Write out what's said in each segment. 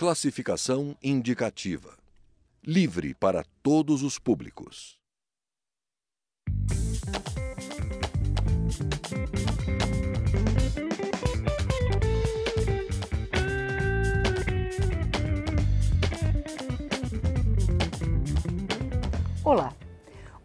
Classificação indicativa. Livre para todos os públicos. Olá.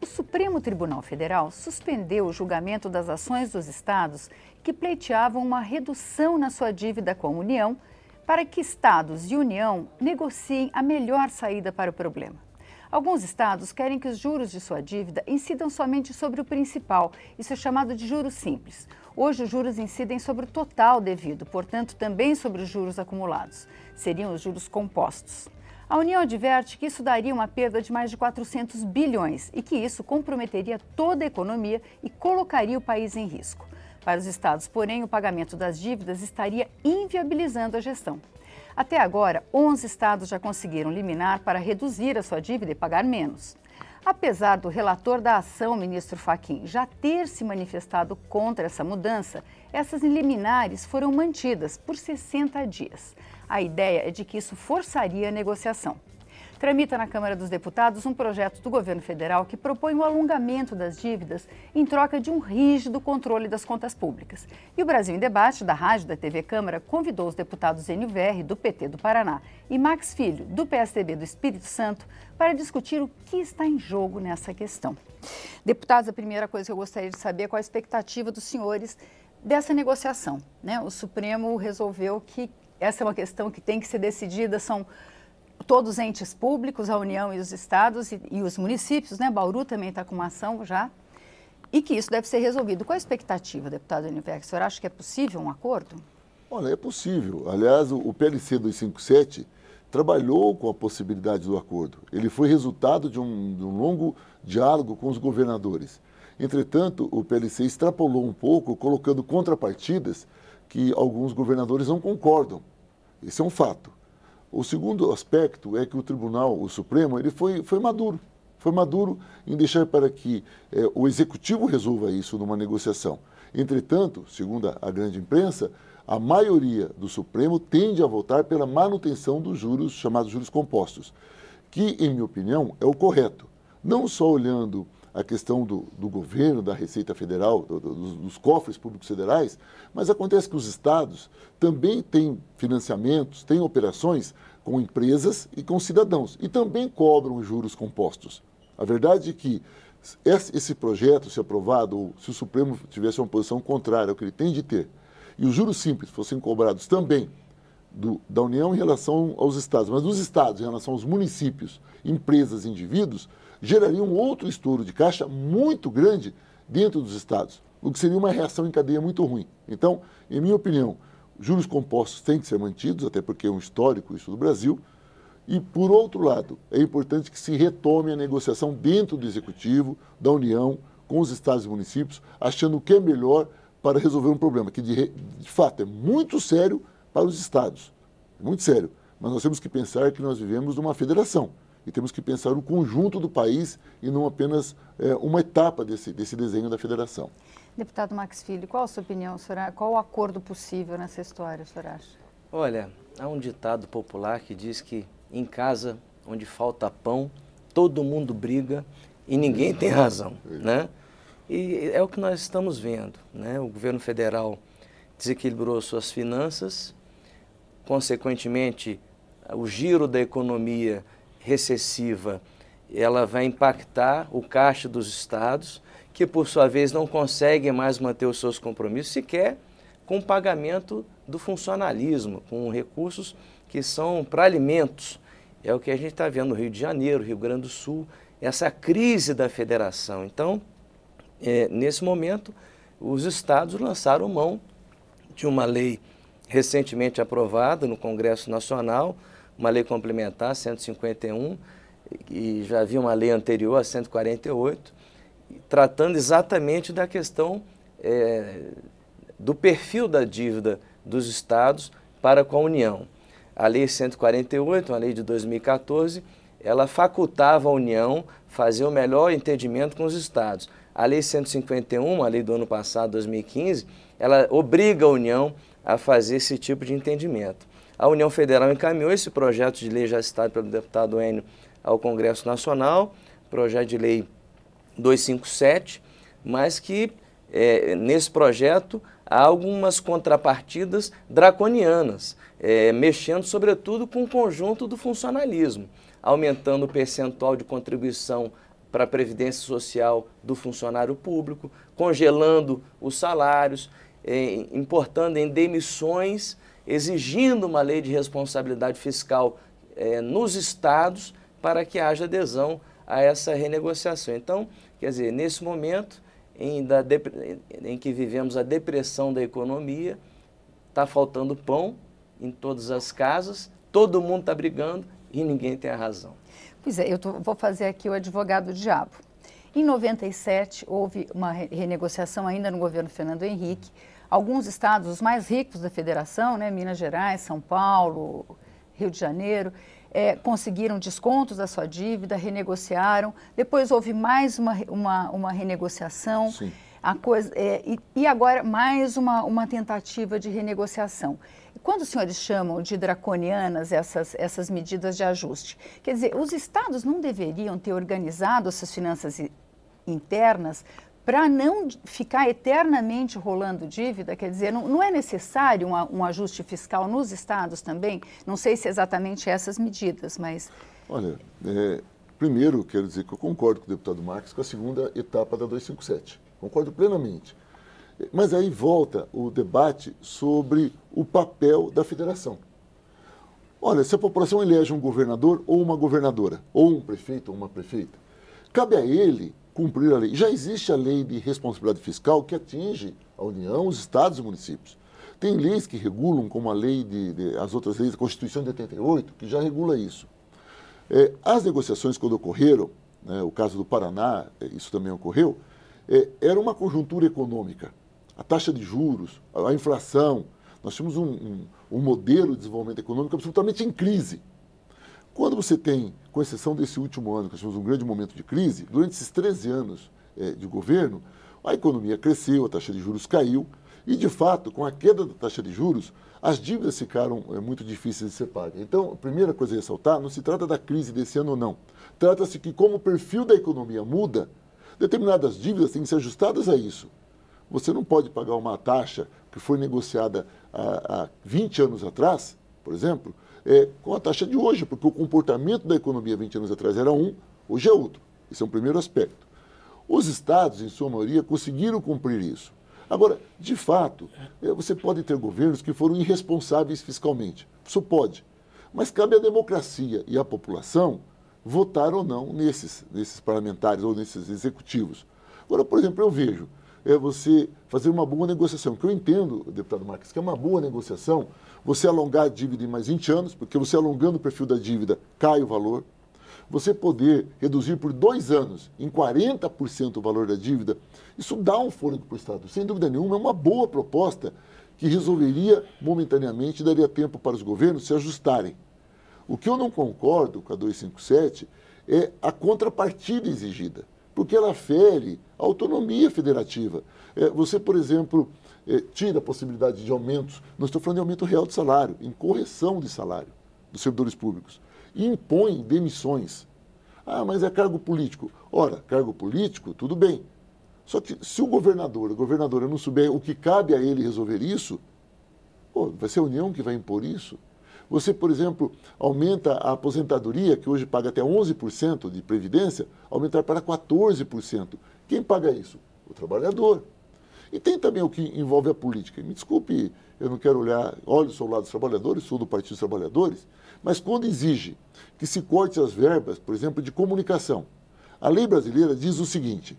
O Supremo Tribunal Federal suspendeu o julgamento das ações dos estados que pleiteavam uma redução na sua dívida com a União para que estados e União negociem a melhor saída para o problema. Alguns estados querem que os juros de sua dívida incidam somente sobre o principal. Isso é chamado de juros simples. Hoje, os juros incidem sobre o total devido, portanto, também sobre os juros acumulados. Seriam os juros compostos. A União adverte que isso daria uma perda de mais de 400 bilhões e que isso comprometeria toda a economia e colocaria o país em risco. Para os estados, porém, o pagamento das dívidas estaria inviabilizando a gestão. Até agora, 11 estados já conseguiram liminar para reduzir a sua dívida e pagar menos. Apesar do relator da ação, ministro Faquim, já ter se manifestado contra essa mudança, essas liminares foram mantidas por 60 dias. A ideia é de que isso forçaria a negociação tramita na Câmara dos Deputados um projeto do governo federal que propõe o um alongamento das dívidas em troca de um rígido controle das contas públicas. E o Brasil em Debate, da Rádio da TV Câmara, convidou os deputados NVR, do PT do Paraná, e Max Filho, do PSDB do Espírito Santo, para discutir o que está em jogo nessa questão. Deputados, a primeira coisa que eu gostaria de saber é qual a expectativa dos senhores dessa negociação. Né? O Supremo resolveu que essa é uma questão que tem que ser decidida, são todos os entes públicos, a União e os estados e, e os municípios, né? Bauru também está com uma ação já, e que isso deve ser resolvido. Qual a expectativa, deputado Universo? O senhor acha que é possível um acordo? Olha, é possível. Aliás, o PLC 257 trabalhou com a possibilidade do acordo. Ele foi resultado de um, de um longo diálogo com os governadores. Entretanto, o PLC extrapolou um pouco, colocando contrapartidas que alguns governadores não concordam. Esse é um fato. O segundo aspecto é que o Tribunal, o Supremo, ele foi, foi maduro. Foi maduro em deixar para que é, o Executivo resolva isso numa negociação. Entretanto, segundo a, a grande imprensa, a maioria do Supremo tende a votar pela manutenção dos juros, chamados juros compostos, que, em minha opinião, é o correto. Não só olhando a questão do, do governo, da Receita Federal, do, do, dos, cofres públicos federais, mas acontece que os estados também têm financiamentos, têm operações com empresas e com cidadãos, e também cobram juros compostos. A verdade é que esse projeto, se aprovado, ou se o Supremo tivesse uma posição contrária ao que ele tem de ter, e os juros simples fossem cobrados também do, da União em relação aos estados, mas dos estados em relação aos municípios, empresas, indivíduos, geraria um outro estouro de caixa muito grande dentro dos estados, o que seria uma reação em cadeia muito ruim. Então, em minha opinião, juros compostos têm que ser mantidos, até porque é um histórico isso do Brasil. E, por outro lado, é importante que se retome a negociação dentro do Executivo, da União, com os estados e municípios, achando o que é melhor para resolver um problema que, de, de fato, é muito sério para os estados. Muito sério. Mas nós temos que pensar que nós vivemos numa federação e temos que pensar o conjunto do país e não apenas é, uma etapa desse, desse desenho da federação. Deputado Max Filho, qual a sua opinião? Senhora, qual o acordo possível nessa história, o senhor acha? Olha, há um ditado popular que diz que em casa onde falta pão, todo mundo briga e ninguém tem razão, né? E é o que nós estamos vendo, né? O governo federal desequilibrou suas finanças, consequentemente, o giro da economia recessiva, ela vai impactar o caixa dos estados, que por sua vez não conseguem mais manter os seus compromissos, sequer com o pagamento do funcionalismo, com recursos que são para alimentos. É o que a gente está vendo no Rio de Janeiro, Rio Grande do Sul, essa crise da federação. Então, é, nesse momento, os estados lançaram mão de uma lei recentemente aprovada no Congresso Nacional, uma lei complementar, 151, e já havia uma lei anterior, a 148, tratando exatamente da questão é, do perfil da dívida dos estados para com a União. A Lei 148, uma lei de 2014, ela facultava à União fazer o melhor entendimento com os estados. A Lei 151, a lei do ano passado, 2015, ela obriga a União a fazer esse tipo de entendimento. A União Federal encaminhou esse projeto de lei já citado pelo deputado Enio ao Congresso Nacional, projeto de lei 257, mas que é, nesse projeto há algumas contrapartidas draconianas, é, mexendo sobretudo com o conjunto do funcionalismo, aumentando o percentual de contribuição para a Previdência Social do funcionário público, congelando os salários, é, importando em demissões exigindo uma lei de responsabilidade fiscal é, nos estados para que haja adesão a essa renegociação. Então, quer dizer, nesse momento em, da, em que vivemos a depressão da economia, está faltando pão em todas as casas, todo mundo está brigando e ninguém tem a razão. Pois é, eu tô, vou fazer aqui o advogado diabo. Em 97, houve uma renegociação ainda no governo Fernando Henrique alguns estados, os mais ricos da federação, né, Minas Gerais, São Paulo, Rio de Janeiro, é, conseguiram descontos da sua dívida, renegociaram. Depois houve mais uma, uma, uma renegociação. Sim. A coisa, é, e, e, agora mais uma, uma tentativa de renegociação. Quando os senhores chamam de draconianas essas, essas medidas de ajuste, quer dizer, os estados não deveriam ter organizado essas finanças internas para não ficar eternamente rolando dívida, quer dizer, não, não é necessário um, um, ajuste fiscal nos estados também? Não sei se é exatamente essas medidas, mas. Olha, é, primeiro quero dizer que eu concordo com o deputado Marques com a segunda etapa da 257. Concordo plenamente. Mas aí volta o debate sobre o papel da federação. Olha, se a população elege um governador ou uma governadora, ou um prefeito ou uma prefeita, cabe a ele cumprir a lei. Já existe a lei de responsabilidade fiscal que atinge a União, os estados e os municípios. Tem leis que regulam, como a lei de, de as outras leis, a Constituição de 88, que já regula isso. É, as negociações quando ocorreram, né, o caso do Paraná, é, isso também ocorreu, é, era uma conjuntura econômica. A taxa de juros, a, a inflação, nós tínhamos um, um, um modelo de desenvolvimento econômico absolutamente em crise. Quando você tem, com exceção desse último ano, que nós tivemos um grande momento de crise, durante esses 13 anos é, de governo, a economia cresceu, a taxa de juros caiu, e de fato, com a queda da taxa de juros, as dívidas ficaram é, muito difíceis de ser pagas. Então, a primeira coisa a ressaltar, não se trata da crise desse ano ou não. Trata-se que, como o perfil da economia muda, determinadas dívidas têm que ser ajustadas a isso. Você não pode pagar uma taxa que foi negociada há, há 20 anos atrás, por exemplo, é, com a taxa de hoje, porque o comportamento da economia 20 anos atrás era um, hoje é outro. Esse é um primeiro aspecto. Os estados, em sua maioria, conseguiram cumprir isso. Agora, de fato, é, você pode ter governos que foram irresponsáveis fiscalmente. Isso pode. Mas cabe à democracia e à população votar ou não nesses, nesses parlamentares ou nesses executivos. Agora, por exemplo, eu vejo é você fazer uma boa negociação. que eu entendo, deputado Marques, que é uma boa negociação você alongar a dívida em mais 20 anos, porque você alongando o perfil da dívida cai o valor. Você poder reduzir por dois anos em 40% o valor da dívida, isso dá um fôlego para o Estado. Sem dúvida nenhuma, é uma boa proposta que resolveria momentaneamente e daria tempo para os governos se ajustarem. O que eu não concordo com a 257 é a contrapartida exigida porque ela fere a autonomia federativa. É, você, por exemplo, é, tira a possibilidade de aumentos, não estou falando de aumento real de salário, em correção de salário dos servidores públicos, e impõe demissões. Ah, mas é cargo político. Ora, cargo político, tudo bem. Só que se o governador, a governadora não souber o que cabe a ele resolver isso, pô, vai ser a União que vai impor isso? Você, por exemplo, aumenta a aposentadoria, que hoje paga até 11% de previdência, aumentar para 14%. Quem paga isso? O trabalhador. E tem também o que envolve a política. Me desculpe, eu não quero olhar, olho sou lado dos trabalhadores, sou do Partido dos Trabalhadores, mas quando exige que se corte as verbas, por exemplo, de comunicação, a lei brasileira diz o seguinte: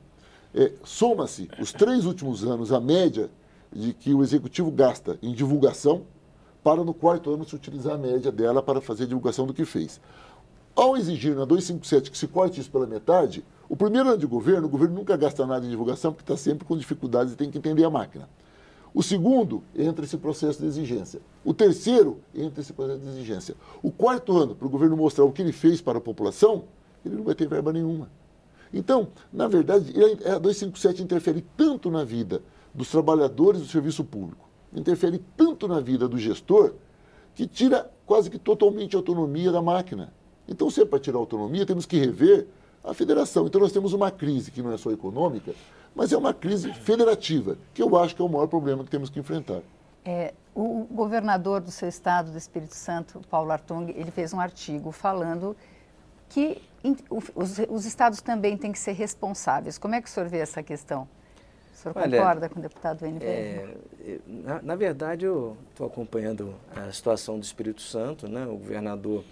é, soma-se os três últimos anos a média de que o executivo gasta em divulgação, para no quarto ano se utilizar a média dela para fazer a divulgação do que fez. Ao exigir na 257 que se corte isso pela metade, o primeiro ano de governo, o governo nunca gasta nada em divulgação porque está sempre com dificuldades e tem que entender a máquina. O segundo, entra esse processo de exigência. O terceiro, entra esse processo de exigência. O quarto ano, para o governo mostrar o que ele fez para a população, ele não vai ter verba nenhuma. Então, na verdade, a 257 é, é, interfere tanto na vida dos trabalhadores do serviço público, interfere tanto na vida do gestor que tira quase que totalmente a autonomia da máquina. Então, se é para tirar a autonomia, temos que rever a federação. Então, nós temos uma crise que não é só econômica, mas é uma crise federativa, que eu acho que é o maior problema que temos que enfrentar. É, o governador do seu estado, do Espírito Santo, Paulo Artung, ele fez um artigo falando que os, os estados também têm que ser responsáveis. Como é que o senhor vê essa questão? senhor Olha, concorda com o deputado do é, é, na, na, verdade, eu estou acompanhando a situação do Espírito Santo, né? O governador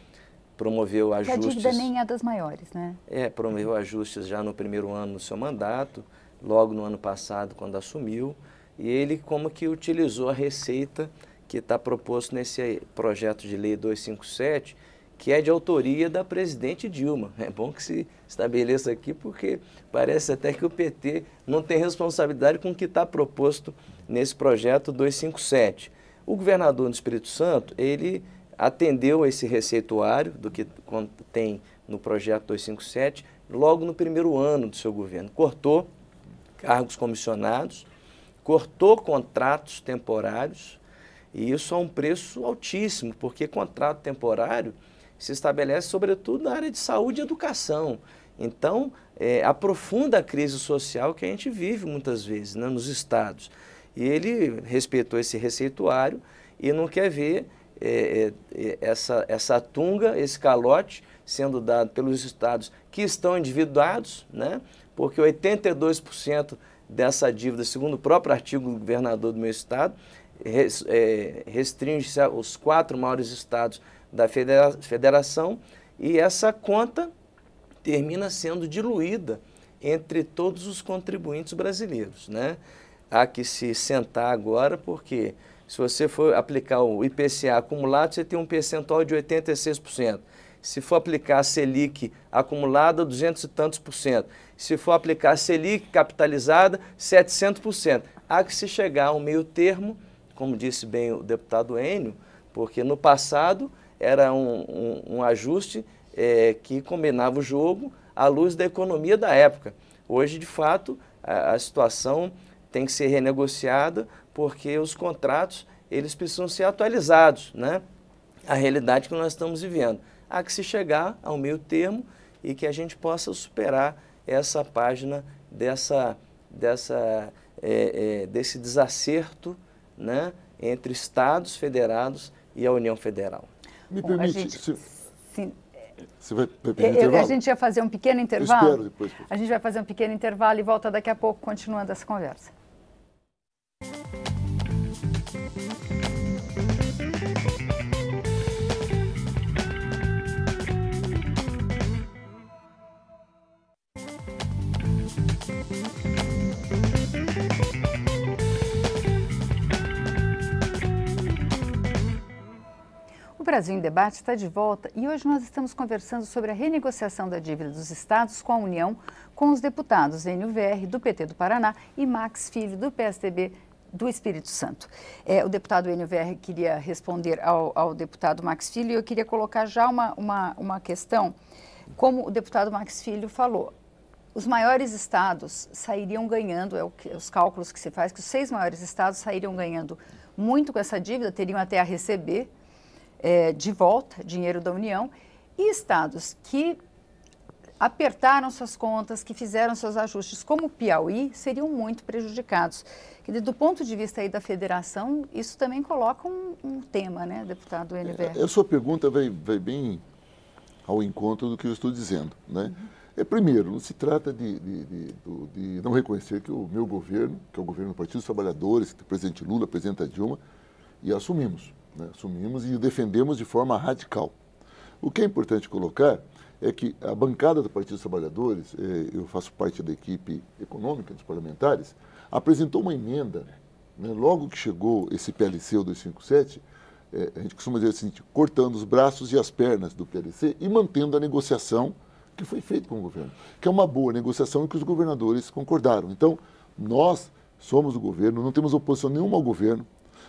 promoveu ajustes... a dívida nem é das maiores, né? É, promoveu ajustes já no primeiro ano do seu mandato, logo no ano passado, quando assumiu, e ele como que utilizou a receita que está proposto nesse projeto de lei 257, que é de autoria da presidente Dilma. É bom que se estabeleça aqui, porque parece até que o PT não tem responsabilidade com o que está proposto nesse projeto 257. O governador do Espírito Santo, ele atendeu esse receituário do que tem no projeto 257 logo no primeiro ano do seu governo. Cortou cargos comissionados, cortou contratos temporários, e isso a um preço altíssimo, porque contrato temporário se estabelece sobretudo na área de saúde e educação. Então, é, aprofunda a crise social que a gente vive muitas vezes né, nos estados. E ele respeitou esse receituário e não quer ver é, é, é essa, essa tunga, esse calote sendo dado pelos estados que estão endividados, né, porque 82% dessa dívida, segundo o próprio artigo do governador do meu estado, é, restringe-se aos quatro maiores estados da federação e essa conta termina sendo diluída entre todos os contribuintes brasileiros. Né? Há que se sentar agora, porque se você for aplicar o IPCA acumulado, você tem um percentual de 86%. Se for aplicar a Selic acumulada, 200 e tantos por cento. Se for aplicar a Selic capitalizada, 700 Há que se chegar a um meio termo, como disse bem o deputado Enio, porque no passado era um, um, um ajuste é, que combinava o jogo à luz da economia da época. Hoje, de fato, a, a situação tem que ser renegociada porque os contratos eles precisam ser atualizados, né? A realidade que nós estamos vivendo. Há que se chegar ao meio termo e que a gente possa superar essa página dessa, dessa, é, é, desse desacerto né, entre Estados federados e a União Federal. Me Bom, permite. Gente, se... Sim. Você vai pedir eu, A gente ia fazer um pequeno intervalo. Eu espero depois. A gente vai fazer um pequeno intervalo e volta daqui a pouco continuando essa conversa. Brasil em Debate está de volta e hoje nós estamos conversando sobre a renegociação da dívida dos estados com a União com os deputados Enio VR, do PT do Paraná, e Max Filho, do PSDB do Espírito Santo. É, o deputado Enio VR queria responder ao, ao, deputado Max Filho e eu queria colocar já uma, uma, uma questão. Como o deputado Max Filho falou, os maiores estados sairiam ganhando, é, o, é os cálculos que se faz, que os seis maiores estados sairiam ganhando muito com essa dívida, teriam até a receber, é, de volta dinheiro da União e estados que apertaram suas contas, que fizeram seus ajustes, como o Piauí, seriam muito prejudicados. do ponto de vista aí da federação, isso também coloca um, um tema, né, deputado Eliver? É, é, a sua pergunta vai, vai, bem ao encontro do que eu estou dizendo. Né? Uhum. É, primeiro, não se trata de, de, de, de, não reconhecer que o meu governo, que é o governo do Partido dos Trabalhadores, que é o presidente Lula, a presidenta Dilma, e assumimos. Né? Assumimos e o defendemos de forma radical. O que é importante colocar é que a bancada do Partido dos Trabalhadores, eh, eu faço parte da equipe econômica dos parlamentares, apresentou uma emenda. Né? Logo que chegou esse PLC 257, é, a gente costuma dizer assim, cortando os braços e as pernas do PLC e mantendo a negociação que foi feita com o governo, que é uma boa negociação e que os governadores concordaram. Então, nós somos o governo, não temos oposição nenhuma ao governo,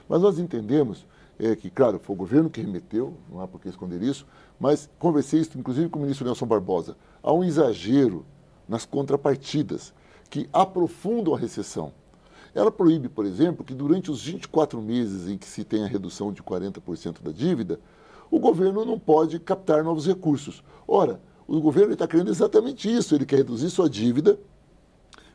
mas nós entendemos é, que, claro, foi o governo que remeteu, não há por que esconder isso, mas conversei isso, inclusive, com o ministro Nelson Barbosa. Há um exagero nas contrapartidas que aprofundam a recessão. Ela proíbe, por exemplo, que durante os 24 meses em que se tem a redução de 40% da dívida, o governo não pode captar novos recursos. Ora, o governo está querendo exatamente isso. Ele quer reduzir sua dívida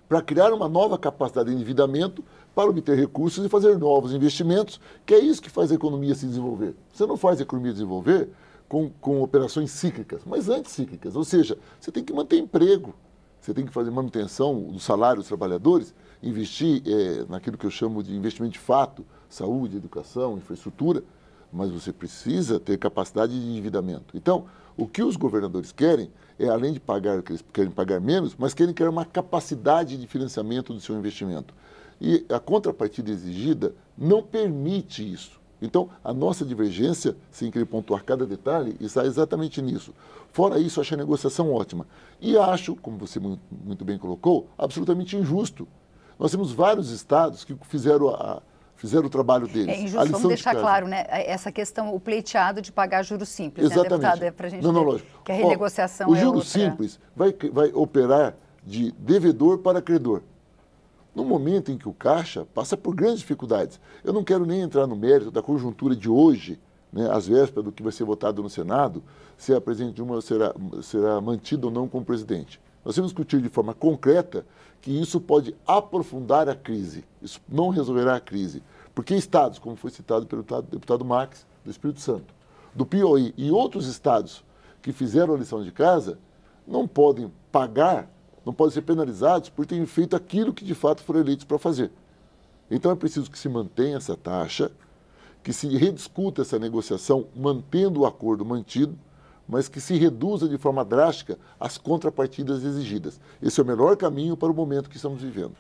para criar uma nova capacidade de endividamento para obter recursos e fazer novos investimentos, que é isso que faz a economia se desenvolver. Você não faz a economia desenvolver com, com operações cíclicas, mas anticíclicas, ou seja, você tem que manter emprego, você tem que fazer manutenção do salário dos trabalhadores, investir é, naquilo que eu chamo de investimento de fato, saúde, educação, infraestrutura, mas você precisa ter capacidade de endividamento. Então, o que os governadores querem é, além de pagar, que eles querem pagar menos, mas querem criar uma capacidade de financiamento do seu investimento. E a contrapartida exigida não permite isso. Então, a nossa divergência, sem querer pontuar cada detalhe, está exatamente nisso. Fora isso, acho a negociação ótima. E acho, como você muito bem colocou, absolutamente injusto. Nós temos vários estados que fizeram a, fizeram o trabalho é deles. É injusto, vamos deixar de claro, né? É, essa questão, o pleiteado de pagar juros simples, né, Exatamente. né, deputado? É para a gente não, não, lógico. que a renegociação Ó, O é juro é simples vai, vai operar de devedor para credor no momento em que o caixa passa por grandes dificuldades. Eu não quero nem entrar no mérito da conjuntura de hoje, né, às vésperas do que vai ser votado no Senado, se a presidente Dilma será, será mantida ou não como presidente. Nós temos que discutir de forma concreta que isso pode aprofundar a crise, isso não resolverá a crise. Porque estados, como foi citado pelo deputado Max, do Espírito Santo, do Piauí e outros estados que fizeram a lição de casa, não podem pagar não podem ser penalizados por terem feito aquilo que de fato foram eleitos para fazer. Então é preciso que se mantenha essa taxa, que se rediscuta essa negociação, mantendo o acordo mantido, mas que se reduza de forma drástica as contrapartidas exigidas. Esse é o melhor caminho para o momento que estamos vivendo.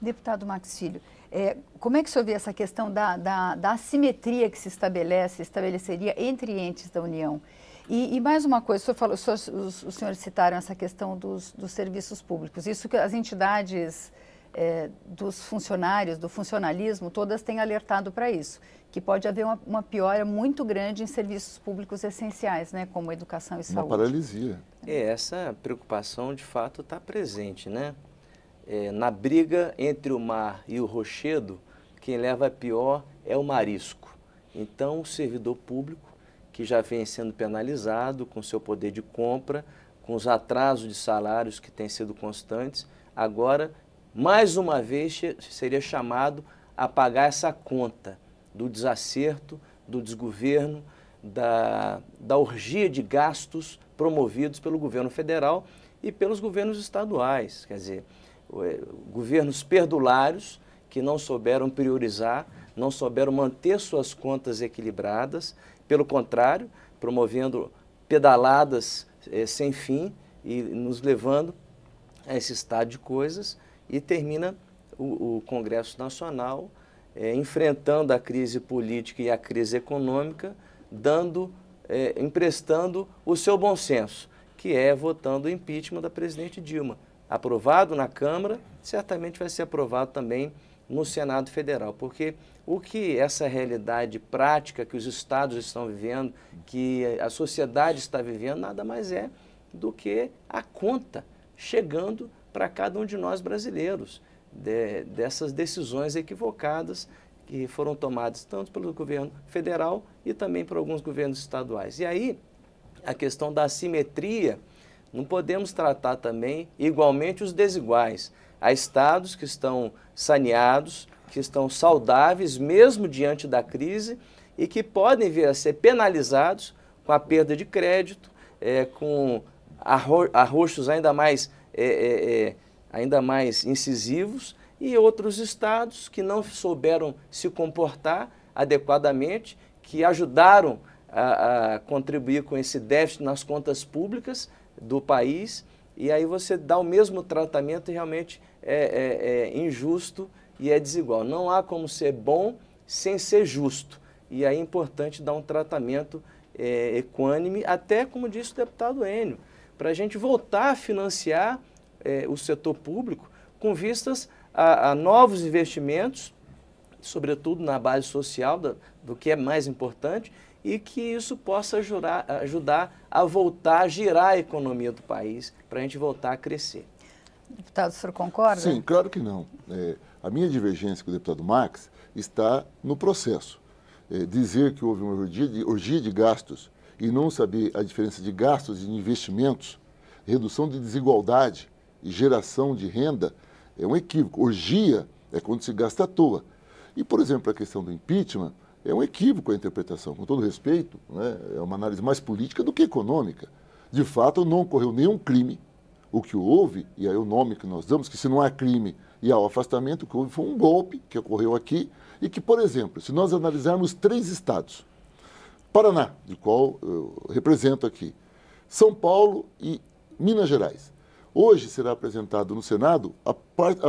Deputado Max Filho, é, como é que o senhor vê essa questão da, da, da assimetria que se estabelece, estabeleceria entre entes da União? E, e, mais uma coisa, o senhor falou, os, os, senhores citaram essa questão dos, dos, serviços públicos. Isso que as entidades é, dos funcionários, do funcionalismo, todas têm alertado para isso, que pode haver uma, uma, piora muito grande em serviços públicos essenciais, né, como educação e uma saúde. Uma paralisia. É, essa preocupação, de fato, está presente. Né? É, na briga entre o mar e o rochedo, quem leva a pior é o marisco. Então, o servidor público que já vem sendo penalizado com seu poder de compra, com os atrasos de salários que têm sido constantes, agora, mais uma vez, seria chamado a pagar essa conta do desacerto, do desgoverno, da, da orgia de gastos promovidos pelo governo federal e pelos governos estaduais. Quer dizer, eh, governos perdulários que não souberam priorizar, não souberam manter suas contas equilibradas pelo contrário, promovendo pedaladas eh, sem fim e nos levando a esse estado de coisas e termina o, o Congresso Nacional eh, enfrentando a crise política e a crise econômica, dando, eh, emprestando o seu bom senso, que é votando o impeachment da presidente Dilma. Aprovado na Câmara, certamente vai ser aprovado também no Senado Federal, porque o que essa realidade prática que os estados estão vivendo, que a sociedade está vivendo, nada mais é do que a conta chegando para cada um de nós brasileiros, de, dessas decisões equivocadas que foram tomadas tanto pelo governo federal e também por alguns governos estaduais. E aí, a questão da assimetria, não podemos tratar também igualmente os desiguais. Há estados que estão saneados, que estão saudáveis, mesmo diante da crise, e que podem vir a ser penalizados com a perda de crédito, é, com arroxos ainda mais, é, é, é, ainda mais incisivos, e outros estados que não souberam se comportar adequadamente, que ajudaram a, a contribuir com esse déficit nas contas públicas do país e aí você dá o mesmo tratamento e realmente é, é, é injusto e é desigual. Não há como ser bom sem ser justo. E aí é importante dar um tratamento é, equânime, até como disse o deputado Enio, para a gente voltar a financiar é, o setor público com vistas a, a, novos investimentos, sobretudo na base social, da, do que é mais importante, e que isso possa ajudar, ajudar a voltar a girar a economia do país, para a gente voltar a crescer. Deputado, o senhor concorda? Sim, claro que não. É, a minha divergência com o deputado Max está no processo. É, dizer que houve uma orgia de, de gastos e não saber a diferença de gastos e investimentos, redução de desigualdade e geração de renda, é um equívoco. Orgia é quando se gasta à toa. E, por exemplo, a questão do impeachment, é um equívoco a interpretação, com todo respeito, né? é uma análise mais política do que econômica. De fato, não ocorreu nenhum crime. O que houve, e aí é o nome que nós damos, que se não há crime e há o afastamento, o que houve foi um golpe que ocorreu aqui e que, por exemplo, se nós analisarmos três estados, Paraná, de qual eu represento aqui, São Paulo e Minas Gerais. Hoje será apresentado no Senado a,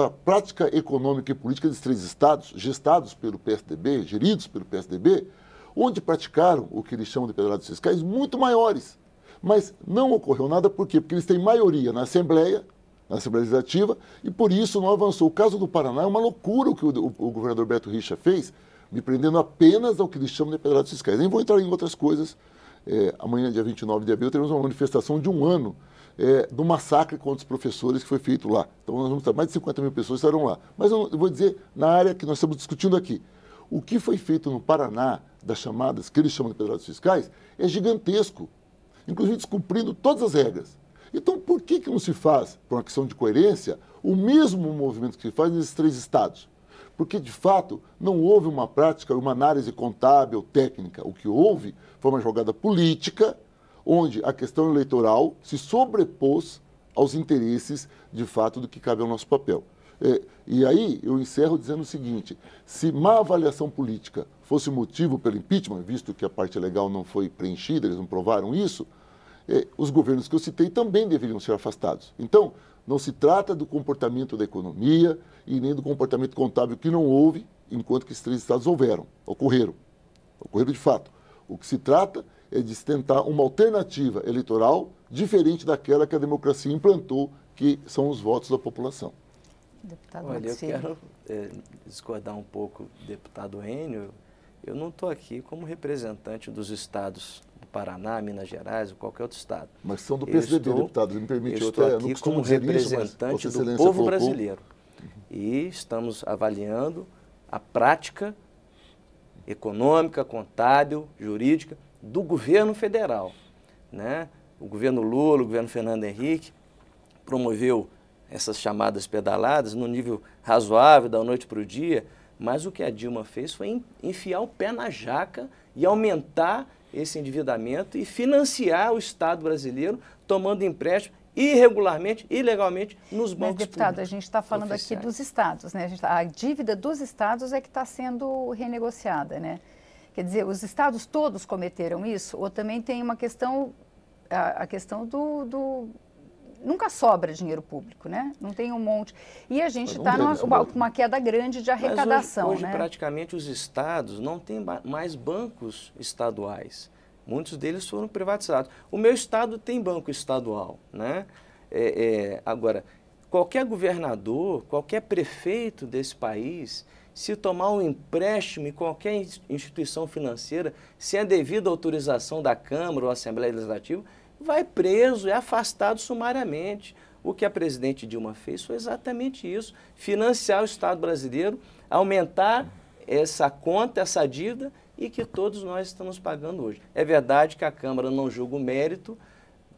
a, prática econômica e política dos três estados, gestados pelo PSDB, geridos pelo PSDB, onde praticaram o que eles chamam de pedaladas fiscais muito maiores. Mas não ocorreu nada, por quê? Porque eles têm maioria na Assembleia, na Assembleia Legislativa, e por isso não avançou. O caso do Paraná é uma loucura o que o, o, o governador Beto Richa fez, me prendendo apenas ao que eles chamam de pedaladas fiscais. Nem vou entrar em outras coisas. É, amanhã, dia 29 de abril, teremos uma manifestação de um ano é, do massacre contra os professores que foi feito lá. Então, nós vamos ter mais de 50 mil pessoas estarão lá. Mas eu, eu vou dizer na área que nós estamos discutindo aqui. O que foi feito no Paraná, das chamadas, que eles chamam de pedradas fiscais, é gigantesco, inclusive descumprindo todas as regras. Então, por que, que não se faz, por uma questão de coerência, o mesmo movimento que se faz nesses três estados? Porque, de fato, não houve uma prática, uma análise contábil, técnica. O que houve foi uma jogada política onde a questão eleitoral se sobrepôs aos interesses, de fato, do que cabe ao nosso papel. É, e aí eu encerro dizendo o seguinte: se má avaliação política fosse motivo pelo impeachment, visto que a parte legal não foi preenchida, eles não provaram isso, é, os governos que eu citei também deveriam ser afastados. Então, não se trata do comportamento da economia e nem do comportamento contábil que não houve enquanto que esses três estados houveram, ocorreram, ocorreram de fato. O que se trata é de se tentar uma alternativa eleitoral diferente daquela que a democracia implantou, que são os votos da população. Deputado Olha, eu quero é, discordar um pouco, deputado Enio. Eu não estou aqui como representante dos estados do Paraná, Minas Gerais ou qualquer outro estado. Mas são do PSDB, estou, deputado, me permite. Eu, estou eu aqui como representante isso, do povo colocou. brasileiro. E estamos avaliando a prática econômica, contábil, jurídica do governo federal. Né? O governo Lula, o governo Fernando Henrique, promoveu essas chamadas pedaladas no nível razoável, da noite para o dia, mas o que a Dilma fez foi enfiar o pé na jaca e aumentar esse endividamento e financiar o Estado brasileiro tomando empréstimo irregularmente, ilegalmente, nos bancos Mas, deputado, públicos. a gente está falando oficiais. aqui dos estados, né? A, tá, a dívida dos estados é que está sendo renegociada, né? Quer dizer, os estados todos cometeram isso? Ou também tem uma questão, a, a questão do, do, Nunca sobra dinheiro público, né? Não tem um monte. E a gente está com uma, uma, queda grande de arrecadação. Mas hoje, hoje né? praticamente, os estados não têm mais bancos estaduais. Muitos deles foram privatizados. O meu estado tem banco estadual, né? É, é, agora, qualquer governador, qualquer prefeito desse país se tomar um empréstimo em qualquer instituição financeira, sem a é devida autorização da Câmara ou Assembleia Legislativa, vai preso, é afastado sumariamente. O que a presidente Dilma fez foi exatamente isso: financiar o Estado brasileiro, aumentar essa conta, essa dívida e que todos nós estamos pagando hoje. É verdade que a Câmara não julga o mérito,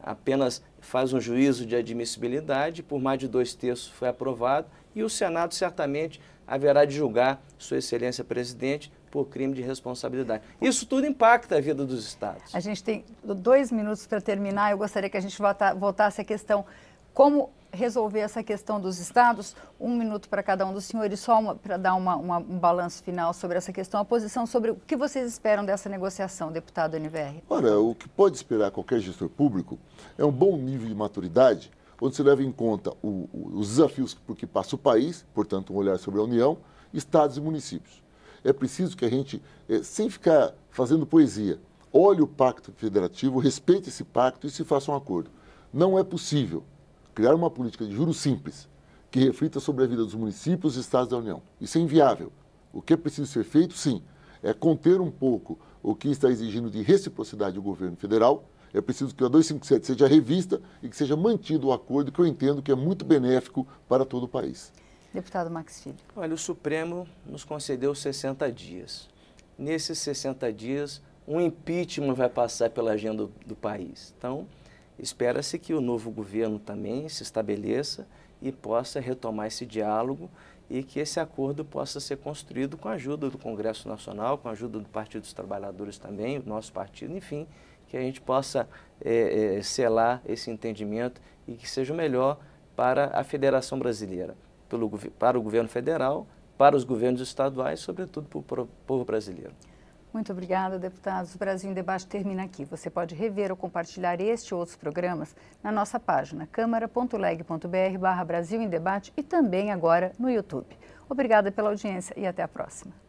apenas faz um juízo de admissibilidade, por mais de dois terços foi aprovado, e o Senado certamente haverá de julgar Sua Excelência Presidente por crime de responsabilidade. Isso tudo impacta a vida dos estados. A gente tem dois minutos para terminar. Eu gostaria que a gente voltasse à questão como resolver essa questão dos estados. Um minuto para cada um dos senhores, só para dar uma, uma, um balanço final sobre essa questão, a posição sobre o que vocês esperam dessa negociação, deputado NVR. Ora, o que pode esperar qualquer gestor público é um bom nível de maturidade onde se leva em conta o, o, os desafios por que passa o país, portanto, um olhar sobre a União, estados e municípios. É preciso que a gente, é, sem ficar fazendo poesia, olhe o pacto federativo, respeite esse pacto e se faça um acordo. Não é possível criar uma política de juros simples que reflita sobre a vida dos municípios e estados da União. Isso é inviável. O que é preciso ser feito, sim, é conter um pouco o que está exigindo de reciprocidade o governo federal é preciso que a 257 seja revista e que seja mantido o acordo, que eu entendo que é muito benéfico para todo o país. Deputado Max Filho. Olha, o Supremo nos concedeu 60 dias. Nesses 60 dias, um impeachment vai passar pela agenda do, país. Então, espera-se que o novo governo também se estabeleça e possa retomar esse diálogo e que esse acordo possa ser construído com a ajuda do Congresso Nacional, com a ajuda do Partido dos Trabalhadores também, o nosso partido, enfim, que a gente possa é, é, selar esse entendimento e que seja o melhor para a Federação Brasileira, pelo, para o governo federal, para os governos estaduais, sobretudo para o povo brasileiro. Muito obrigada, deputados. O Brasil em Debate termina aqui. Você pode rever ou compartilhar este e outros programas na nossa página câmara.leg.br barra Brasil em Debate e também agora no YouTube. Obrigada pela audiência e até a próxima.